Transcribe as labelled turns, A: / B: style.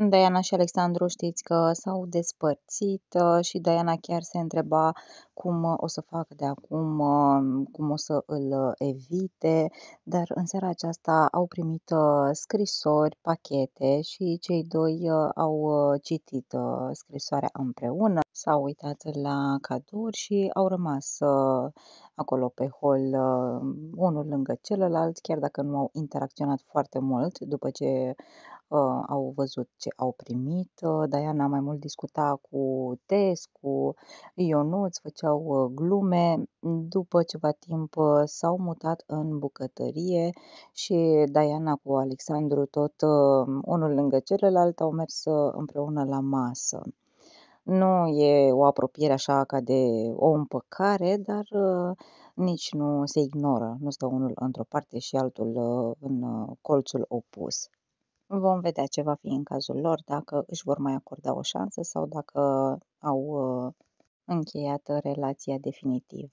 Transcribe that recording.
A: Diana și Alexandru știți că s-au despărțit uh, și Diana chiar se întreba cum uh, o să facă de acum, uh, cum o să îl uh, evite, dar în seara aceasta au primit scrisori, pachete și cei doi au citit scrisoarea împreună, s-au uitat la cadouri și au rămas acolo pe hol unul lângă celălalt, chiar dacă nu au interacționat foarte mult după ce Uh, au văzut ce au primit. Uh, Diana mai mult discuta cu Tescu, Ionuț făcea sau uh, glume. După ceva timp uh, s-au mutat în bucătărie și Diana cu Alexandru, tot uh, unul lângă celălalt, au mers împreună la masă. Nu e o apropiere așa ca de o împăcare, dar nici nu se ignoră, nu stă unul într-o parte și altul în colțul opus. Vom vedea ce va fi în cazul lor, dacă își vor mai acorda o șansă sau dacă au încheiată relația definitiv.